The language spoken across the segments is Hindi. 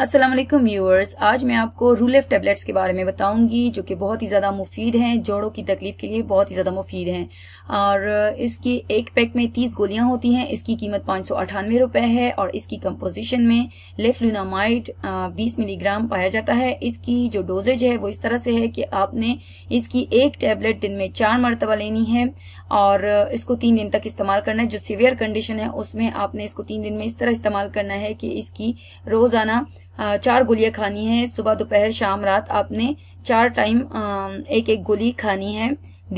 असलम व्यूअर्स आज मैं आपको रूलेफ टेबलेट्स के बारे में बताऊंगी जो कि बहुत ही ज़्यादा मुफीद हैं जोड़ों की तकलीफ के लिए बहुत ही ज़्यादा मुफीद हैं और इसकी एक पैक में तीस गोलियां होती हैं इसकी कीमत पाँच सौ अठानवे रुपये है और इसकी कंपोजिशन में लेफ्लूनामाइड बीस मिलीग्राम पाया जाता है इसकी जो डोजेज है वो इस तरह से है कि आपने इसकी एक टेबलेट दिन में चार मरतबा लेनी है और इसको तीन दिन तक इस्तेमाल करना है जो सीवियर कंडीशन है उसमें आपने इसको तीन दिन में इस तरह इस्तेमाल करना है कि इसकी रोज़ाना चार गोलियां खानी है सुबह दोपहर शाम रात आपने चार टाइम एक एक गोली खानी है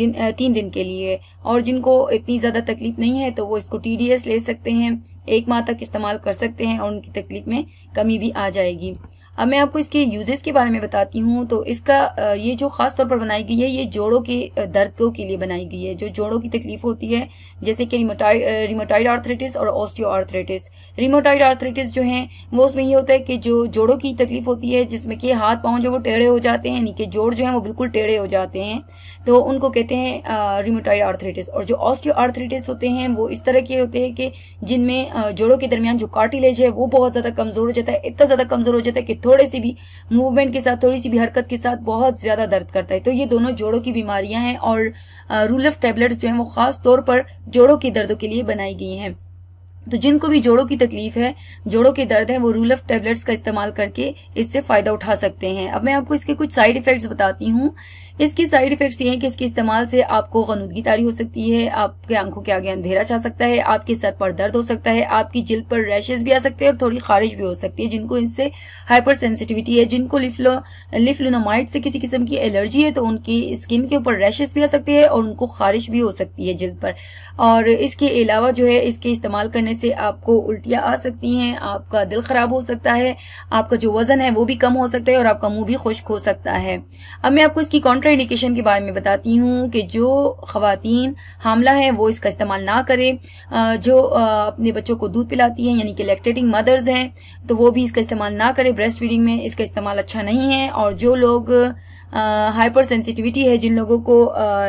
दिन तीन दिन के लिए और जिनको इतनी ज्यादा तकलीफ नहीं है तो वो इसको टीडीएस ले सकते हैं एक माह तक इस्तेमाल कर सकते हैं और उनकी तकलीफ में कमी भी आ जाएगी अब मैं आपको इसके यूजेस के बारे में बताती हूँ तो इसका ये जो खास तौर पर बनाई गई है ये जोड़ों के दर्दों के लिए बनाई गई है जो जोड़ों की तकलीफ होती है जैसे कि रिमोटाइड रिमोटाइड आर्थराइटिस और ऑस्टियो आर्थराइटिस रिमोटाइड आर्थराइटिस जो है वो उसमें ये होता है कि जो जोड़ों की तकलीफ होती है जिसमें कि हाथ पाँव जो वो टेढ़े हो जाते हैं यानी कि जोड़ जो है वो बिल्कुल टेढ़े हो जाते हैं तो उनको कहते हैं रिमोटाइड आर्थराइटिस और जो ऑस्टियो आर्थराइटिस होते हैं वो इस तरह के होते हैं कि जिनमें जोड़ों के दरमियान जो कार्टिलेज है वो बहुत ज्यादा कमजोर हो जाता है इतना ज्यादा कमजोर हो जाता है थोड़े से भी मूवमेंट के साथ थोड़ी सी भी हरकत के साथ बहुत ज्यादा दर्द करता है तो ये दोनों जोड़ों की बीमारियां हैं और रूलफ टेबलेट्स जो है वो खास तौर पर जोड़ों के दर्दों के लिए बनाई गई हैं तो जिनको भी जोड़ों की तकलीफ है जोड़ों के दर्द है वो रूल ऑफ टेबलेट्स का इस्तेमाल करके इससे फायदा उठा सकते हैं अब मैं आपको इसके कुछ साइड इफेक्ट्स बताती हूँ इसके साइड इफेक्ट्स ये हैं कि इसके इस्तेमाल से आपको गनूदगी तारी हो सकती है आपके आंखों के आगे अंधेरा छा सकता है आपके सर पर दर्द हो सकता है आपकी जिल्द पर रैशेज भी आ सकते हैं और थोड़ी खारिश भी हो सकती है जिनको इससे हाइपर सेंसिटिविटी है जिनको लिफ्लोनोमाइट लिफ्लोनामाइट से किसी किस्म की एलर्जी है तो उनकी स्किन के ऊपर रैशेज भी आ सकते हैं और उनको खारिश भी हो सकती है जिल्द पर और इसके अलावा जो है इसके इस्तेमाल करने खाने से आपको उल्टियां आ सकती हैं आपका दिल खराब हो सकता है आपका जो वजन है वो भी कम हो सकता है और आपका मुंह भी खुश्क हो सकता है अब मैं आपको इसकी कॉन्ट्राइंडेशन के बारे में बताती हूँ कि जो खातन हामला है वो इसका इस्तेमाल ना करे जो अपने बच्चों को दूध पिलाती है यानी कि लेक्टेटिंग मदर्स हैं तो वो भी इसका इस्तेमाल ना करे ब्रेस्ट फीडिंग में इसका इस्तेमाल अच्छा नहीं है और जो लोग हाइपर सेंसिटिविटी है जिन लोगों को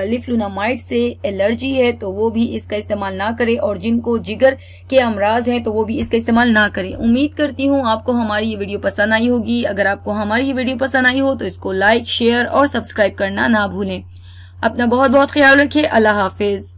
लिफ्लूनामाइड से एलर्जी है तो वो भी इसका इस्तेमाल ना करें और जिनको जिगर के अमराज हैं तो वो भी इसका इस्तेमाल ना करें उम्मीद करती हूँ आपको हमारी ये वीडियो पसंद आई होगी अगर आपको हमारी ये वीडियो पसंद आई हो तो इसको लाइक शेयर और सब्सक्राइब करना ना भूलें अपना बहुत बहुत ख्याल रखें अल्लाह हाफिज